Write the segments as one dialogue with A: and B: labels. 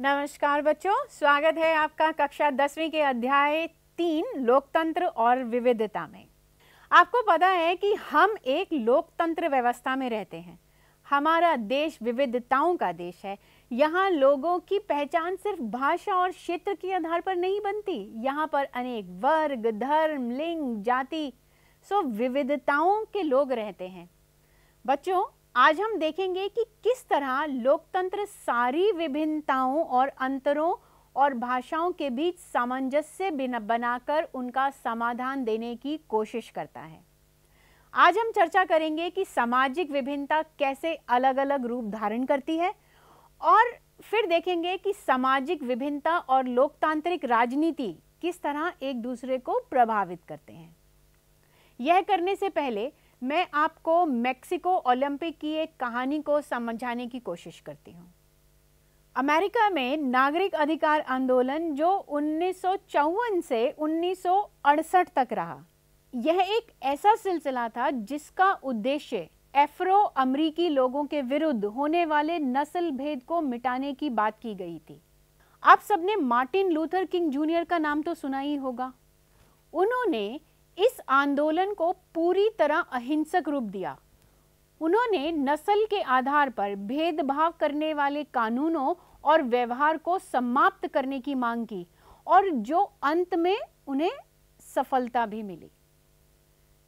A: नमस्कार बच्चों स्वागत है आपका कक्षा दसवीं के अध्याय तीन लोकतंत्र और विविधता में आपको पता है कि हम एक लोकतंत्र व्यवस्था में रहते हैं हमारा देश विविधताओं का देश है यहाँ लोगों की पहचान सिर्फ भाषा और क्षेत्र के आधार पर नहीं बनती यहाँ पर अनेक वर्ग धर्म लिंग जाति सो विविधताओं के लोग रहते हैं बच्चों आज हम देखेंगे कि किस तरह लोकतंत्र सारी विभिन्नताओं और अंतरों और भाषाओं के बीच सामंजस्य बनाकर उनका समाधान देने की कोशिश करता है आज हम चर्चा करेंगे कि सामाजिक विभिन्नता कैसे अलग अलग रूप धारण करती है और फिर देखेंगे कि सामाजिक विभिन्नता और लोकतांत्रिक राजनीति किस तरह एक दूसरे को प्रभावित करते हैं यह करने से पहले मैं आपको मेक्सिको ओलंपिक की एक कहानी को समझाने की कोशिश करती हूँ अमेरिका में नागरिक अधिकार आंदोलन जो उन्नीस से उन्नीस तक रहा यह एक ऐसा सिलसिला था जिसका उद्देश्य एफ्रो अमरीकी लोगों के विरुद्ध होने वाले नस्ल भेद को मिटाने की बात की गई थी आप सबने मार्टिन लूथर किंग जूनियर का नाम तो सुना ही होगा उन्होंने इस आंदोलन को पूरी तरह अहिंसक रूप दिया उन्होंने नस्ल के आधार पर भेदभाव करने वाले कानूनों और व्यवहार को समाप्त करने की मांग की और जो अंत में उन्हें सफलता भी मिली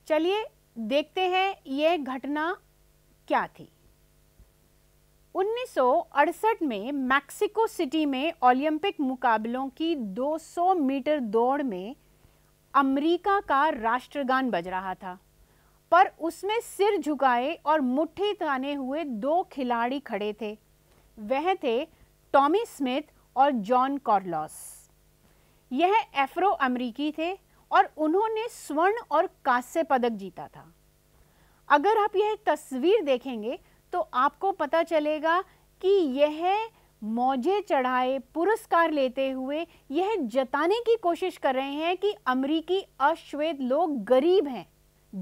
A: चलिए देखते हैं यह घटना क्या थी 1968 में मैक्सिको सिटी में ओलंपिक मुकाबलों की 200 मीटर दौड़ में अमेरिका का राष्ट्रगान बज रहा था पर उसमें सिर झुकाए और मुट्ठी ताने हुए दो खिलाड़ी खड़े थे वह थे टॉमी स्मिथ और जॉन कॉर्लॉस यह एफ्रो अमेरिकी थे और उन्होंने स्वर्ण और कांस्य पदक जीता था अगर आप यह तस्वीर देखेंगे तो आपको पता चलेगा कि यह मौजे चढ़ाए पुरस्कार लेते हुए यह जताने की कोशिश कर रहे हैं कि अमरीकी अश्वेत लोग गरीब हैं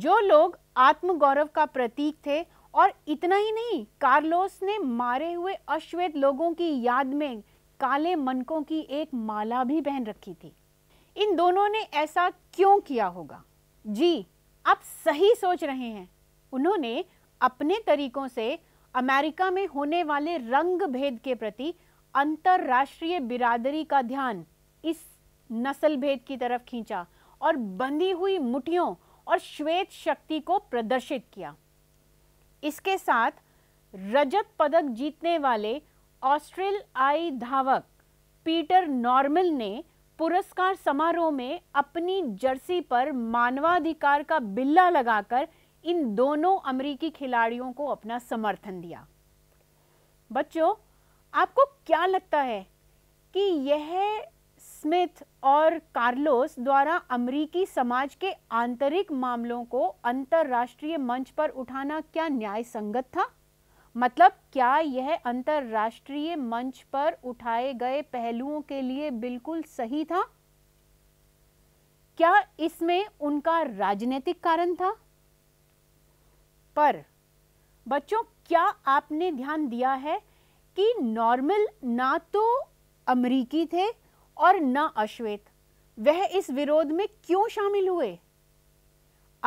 A: जो लोग आत्मगौरव का प्रतीक थे और इतना ही नहीं कार्लोस ने मारे हुए अश्वेत लोगों की याद में काले मनकों की एक माला भी पहन रखी थी इन दोनों ने ऐसा क्यों किया होगा जी आप सही सोच रहे हैं उन्होंने अपने तरीकों से अमेरिका में होने वाले रंग भेद के प्रति अंतरराष्ट्रीय बिरादरी का ध्यान इस नस्ल भेद की तरफ खींचा और बंधी हुई मुठियों और श्वेत शक्ति को प्रदर्शित किया इसके साथ रजत पदक जीतने वाले ऑस्ट्रेल आई धावक पीटर नॉर्मल ने पुरस्कार समारोह में अपनी जर्सी पर मानवाधिकार का बिल्ला लगाकर इन दोनों अमेरिकी खिलाड़ियों को अपना समर्थन दिया बच्चों आपको क्या लगता है कि यह स्मिथ और कार्लोस द्वारा अमरीकी समाज के आंतरिक मामलों को अंतर्राष्ट्रीय मंच पर उठाना क्या न्याय संगत था मतलब क्या यह अंतर्राष्ट्रीय मंच पर उठाए गए पहलुओं के लिए बिल्कुल सही था क्या इसमें उनका राजनीतिक कारण था पर बच्चों क्या आपने ध्यान दिया है कि नॉर्मल ना तो अमरीकी थे और ना अश्वेत वह इस विरोध में क्यों शामिल हुए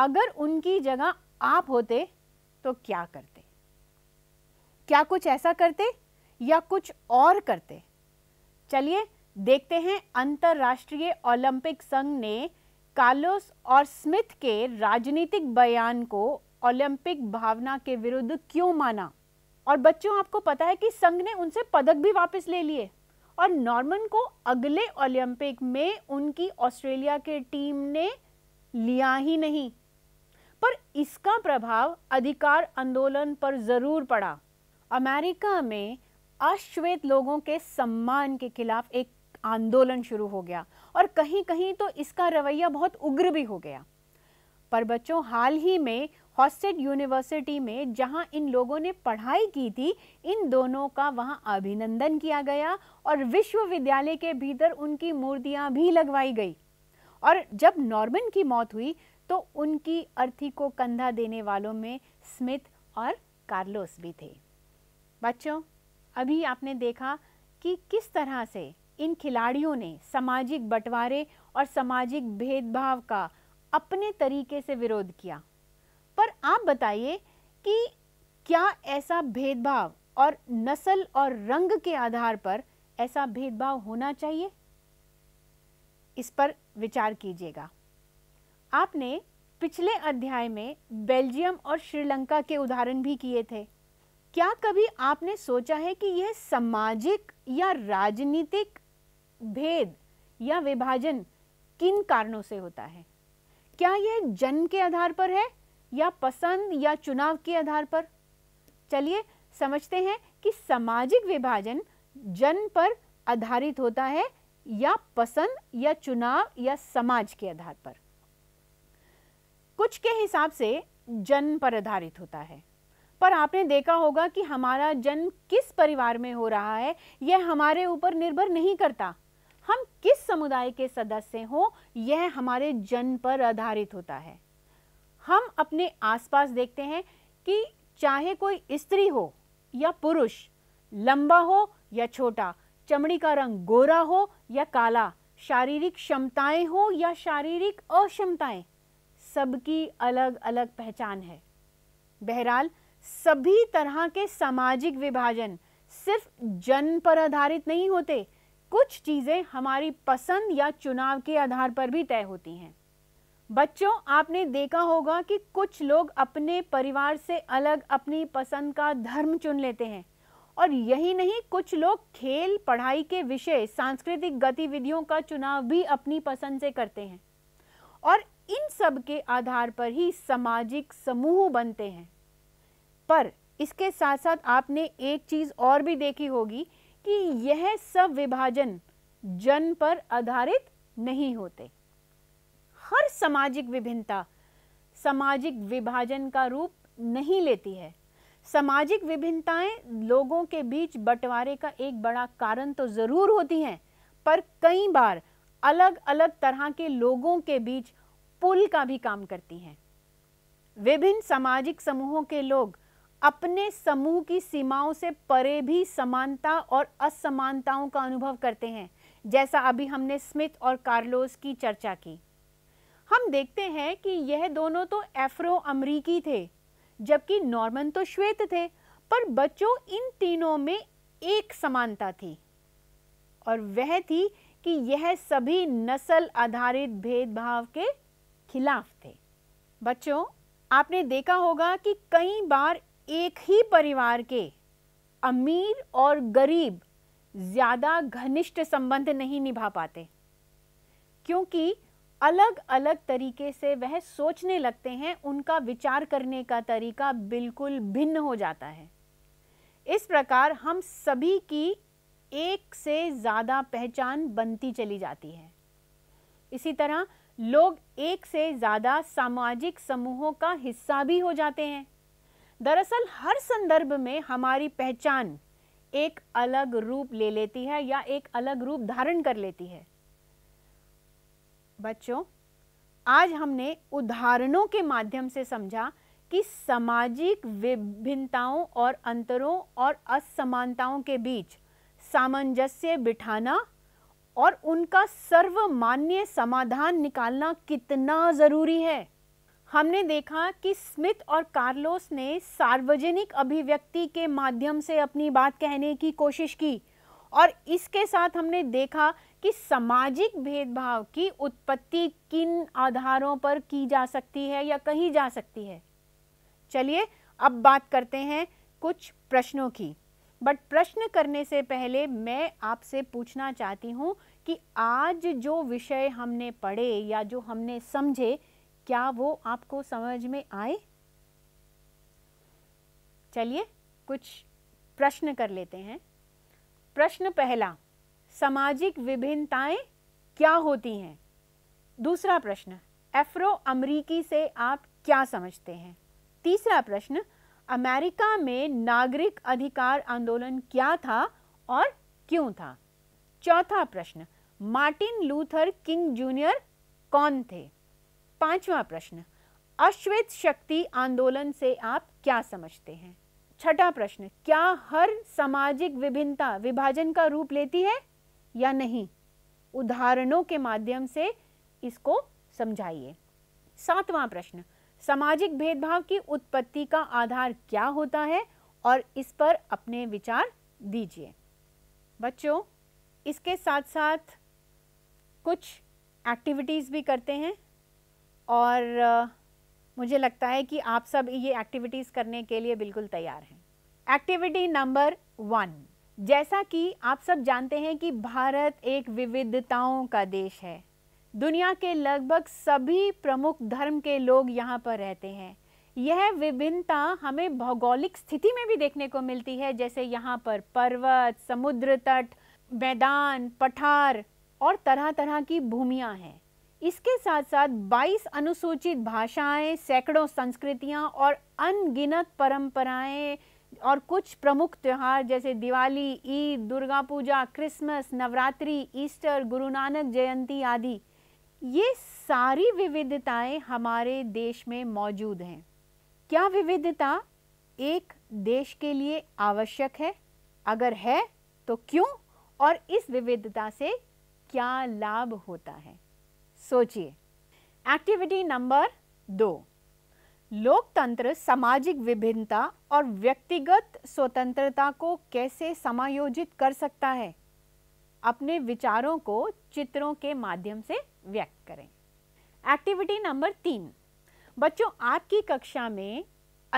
A: अगर उनकी जगह आप होते तो क्या करते क्या कुछ ऐसा करते या कुछ और करते चलिए देखते हैं अंतर्राष्ट्रीय ओलंपिक संघ ने कार्लोस और स्मिथ के राजनीतिक बयान को ओलंपिक भावना के विरुद्ध क्यों माना और बच्चों आपको पता है कि संघ ने उनसे पदक भी वापस ले लिए और नॉर्मन को अगले ओलंपिक में उनकी ऑस्ट्रेलिया के टीम ने लिया ही नहीं पर इसका प्रभाव अधिकार आंदोलन पर जरूर पड़ा अमेरिका में अश्वेत लोगों के सम्मान के खिलाफ एक आंदोलन शुरू हो गया और कहीं कहीं तो इसका रवैया बहुत उग्र भी हो गया पर बच्चों हाल ही में हॉस्टेड यूनिवर्सिटी में जहां इन लोगों ने पढ़ाई की थी इन दोनों का वहां अभिनंदन किया गया और विश्वविद्यालय के भीतर उनकी मूर्तियां भी लगवाई गई और जब नॉर्मन की मौत हुई तो उनकी अर्थी को कंधा देने वालों में स्मिथ और कार्लोस भी थे बच्चों अभी आपने देखा कि किस तरह से इन खिलाड़ियों ने सामाजिक बंटवारे और सामाजिक भेदभाव का अपने तरीके से विरोध किया पर आप बताइए कि क्या ऐसा भेदभाव और नस्ल और रंग के आधार पर ऐसा भेदभाव होना चाहिए इस पर विचार कीजिएगा आपने पिछले अध्याय में बेल्जियम और श्रीलंका के उदाहरण भी किए थे क्या कभी आपने सोचा है कि यह सामाजिक या राजनीतिक भेद या विभाजन किन कारणों से होता है क्या यह जन्म के आधार पर है या पसंद या चुनाव के आधार पर चलिए समझते हैं कि सामाजिक विभाजन जन पर आधारित होता है या पसंद या चुनाव या समाज के आधार पर कुछ के हिसाब से जन्म पर आधारित होता है पर आपने देखा होगा कि हमारा जन्म किस परिवार में हो रहा है यह हमारे ऊपर निर्भर नहीं करता हम किस समुदाय के सदस्य हो यह हमारे जन्म पर आधारित होता है हम अपने आसपास देखते हैं कि चाहे कोई स्त्री हो या पुरुष लंबा हो या छोटा चमड़ी का रंग गोरा हो या काला शारीरिक क्षमताएं हो या शारीरिक अक्षमताएं सबकी अलग अलग पहचान है बहरहाल सभी तरह के सामाजिक विभाजन सिर्फ जन्म पर आधारित नहीं होते कुछ चीज़ें हमारी पसंद या चुनाव के आधार पर भी तय होती हैं बच्चों आपने देखा होगा कि कुछ लोग अपने परिवार से अलग अपनी पसंद का धर्म चुन लेते हैं और यही नहीं कुछ लोग खेल पढ़ाई के विषय सांस्कृतिक गतिविधियों का चुनाव भी अपनी पसंद से करते हैं और इन सब के आधार पर ही सामाजिक समूह बनते हैं पर इसके साथ साथ आपने एक चीज़ और भी देखी होगी कि यह सब विभाजन जन पर आधारित नहीं होते हर सामाजिक विभिन्नता सामाजिक विभाजन का रूप नहीं लेती है सामाजिक विभिन्नताएं लोगों के बीच बंटवारे का एक बड़ा कारण तो ज़रूर होती हैं पर कई बार अलग अलग तरह के लोगों के बीच पुल का भी काम करती हैं विभिन्न सामाजिक समूहों के लोग अपने समूह की सीमाओं से परे भी समानता और असमानताओं का अनुभव करते हैं जैसा अभी हमने स्मिथ और कार्लोस की चर्चा की हम देखते हैं कि यह दोनों तो एफ्रो अमरीकी थे जबकि नॉर्मन तो श्वेत थे पर बच्चों इन तीनों में एक समानता थी और वह थी कि यह सभी नस्ल आधारित भेदभाव के खिलाफ थे बच्चों आपने देखा होगा कि कई बार एक ही परिवार के अमीर और गरीब ज़्यादा घनिष्ठ संबंध नहीं निभा पाते क्योंकि अलग अलग तरीके से वह सोचने लगते हैं उनका विचार करने का तरीका बिल्कुल भिन्न हो जाता है इस प्रकार हम सभी की एक से ज़्यादा पहचान बनती चली जाती है इसी तरह लोग एक से ज़्यादा सामाजिक समूहों का हिस्सा भी हो जाते हैं दरअसल हर संदर्भ में हमारी पहचान एक अलग रूप ले लेती है या एक अलग रूप धारण कर लेती है बच्चों आज हमने उदाहरणों के माध्यम से समझा कि सामाजिक विभिन्नताओं और अंतरों और असमानताओं के बीच सामंजस्य बिठाना और उनका सर्वमान्य समाधान निकालना कितना ज़रूरी है हमने देखा कि स्मिथ और कार्लोस ने सार्वजनिक अभिव्यक्ति के माध्यम से अपनी बात कहने की कोशिश की और इसके साथ हमने देखा कि सामाजिक भेदभाव की उत्पत्ति किन आधारों पर की जा सकती है या कही जा सकती है चलिए अब बात करते हैं कुछ प्रश्नों की बट प्रश्न करने से पहले मैं आपसे पूछना चाहती हूँ कि आज जो विषय हमने पढ़े या जो हमने समझे क्या वो आपको समझ में आए चलिए कुछ प्रश्न कर लेते हैं प्रश्न पहला सामाजिक विभिन्नताएं क्या होती हैं दूसरा प्रश्न एफ्रो अमरीकी से आप क्या समझते हैं तीसरा प्रश्न अमेरिका में नागरिक अधिकार आंदोलन क्या था और क्यों था चौथा प्रश्न मार्टिन लूथर किंग जूनियर कौन थे पांचवा प्रश्न अश्वेत शक्ति आंदोलन से आप क्या समझते हैं छठा प्रश्न क्या हर सामाजिक विभिन्नता विभाजन का रूप लेती है या नहीं उदाहरणों के माध्यम से इसको समझाइए सातवां प्रश्न सामाजिक भेदभाव की उत्पत्ति का आधार क्या होता है और इस पर अपने विचार दीजिए बच्चों इसके साथ साथ कुछ एक्टिविटीज़ भी करते हैं और मुझे लगता है कि आप सब ये एक्टिविटीज़ करने के लिए बिल्कुल तैयार हैं एक्टिविटी नंबर वन जैसा कि आप सब जानते हैं कि भारत एक विविधताओं का देश है दुनिया के लगभग सभी प्रमुख धर्म के लोग यहाँ पर रहते हैं यह विभिन्नता हमें भौगोलिक स्थिति में भी देखने को मिलती है जैसे यहाँ पर पर्वत समुद्र तट मैदान पठार और तरह तरह की भूमियाँ हैं इसके साथ साथ 22 अनुसूचित भाषाएं, सैकड़ों संस्कृतियां और अनगिनत परंपराएं और कुछ प्रमुख त्यौहार जैसे दिवाली ईद दुर्गा पूजा क्रिसमस नवरात्रि ईस्टर गुरु नानक जयंती आदि ये सारी विविधताएं हमारे देश में मौजूद हैं क्या विविधता एक देश के लिए आवश्यक है अगर है तो क्यों और इस विविधता से क्या लाभ होता है सोचिए एक्टिविटी नंबर दो लोकतंत्र सामाजिक विभिन्नता और व्यक्तिगत स्वतंत्रता को कैसे समायोजित कर सकता है अपने विचारों को चित्रों के माध्यम से व्यक्त करें एक्टिविटी नंबर तीन बच्चों आपकी कक्षा में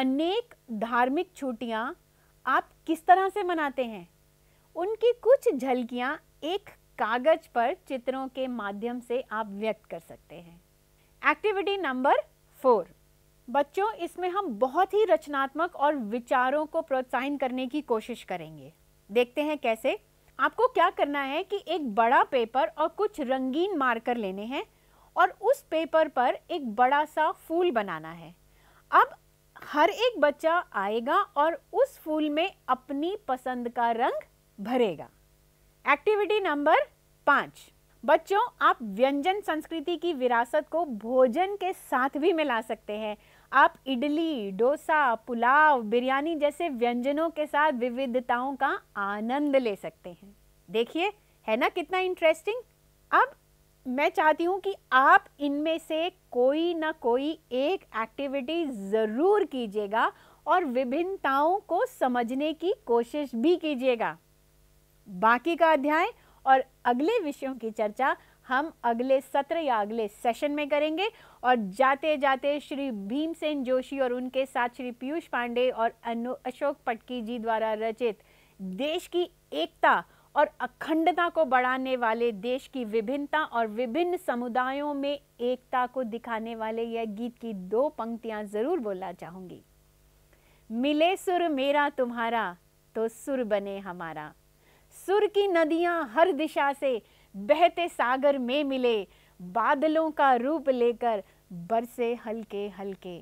A: अनेक धार्मिक छुट्टियां आप किस तरह से मनाते हैं उनकी कुछ झलकियां एक कागज पर चित्रों के माध्यम से आप व्यक्त कर सकते हैं एक्टिविटी नंबर फोर बच्चों इसमें हम बहुत ही रचनात्मक और विचारों को प्रोत्साहन करने की कोशिश करेंगे देखते हैं कैसे आपको क्या करना है कि एक बड़ा पेपर और कुछ रंगीन मार्कर लेने हैं और उस पेपर पर एक बड़ा सा फूल बनाना है अब हर एक बच्चा आएगा और उस फूल में अपनी पसंद का रंग भरेगा एक्टिविटी नंबर पाँच बच्चों आप व्यंजन संस्कृति की विरासत को भोजन के साथ भी मिला सकते हैं आप इडली डोसा पुलाव बिरयानी जैसे व्यंजनों के साथ विविधताओं का आनंद ले सकते हैं देखिए है ना कितना इंटरेस्टिंग अब मैं चाहती हूँ कि आप इनमें से कोई ना कोई एक एक्टिविटी ज़रूर कीजिएगा और विभिन्नताओं को समझने की कोशिश भी कीजिएगा बाकी का अध्याय और अगले विषयों की चर्चा हम अगले सत्र या अगले सेशन में करेंगे और जाते जाते श्री भीमसेन जोशी और उनके साथ श्री पीयूष पांडे और अशोक पटकी जी द्वारा रचित देश की एकता और अखंडता को बढ़ाने वाले देश की विभिन्नता और विभिन्न समुदायों में एकता को दिखाने वाले यह गीत की दो पंक्तियां जरूर बोलना चाहूंगी मिले सुर मेरा तुम्हारा तो सुर बने हमारा सुर की नदियां हर दिशा से बहते सागर में मिले बादलों का रूप लेकर बरसे हल्के हल्के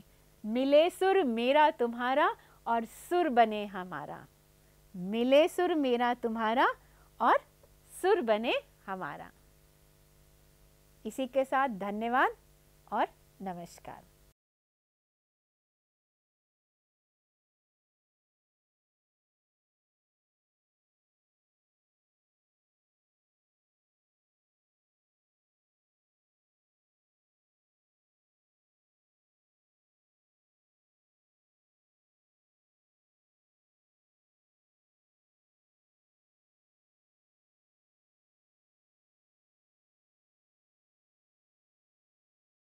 A: मिले सुर मेरा तुम्हारा और सुर बने हमारा मिले सुर मेरा तुम्हारा और सुर बने हमारा इसी के साथ धन्यवाद और नमस्कार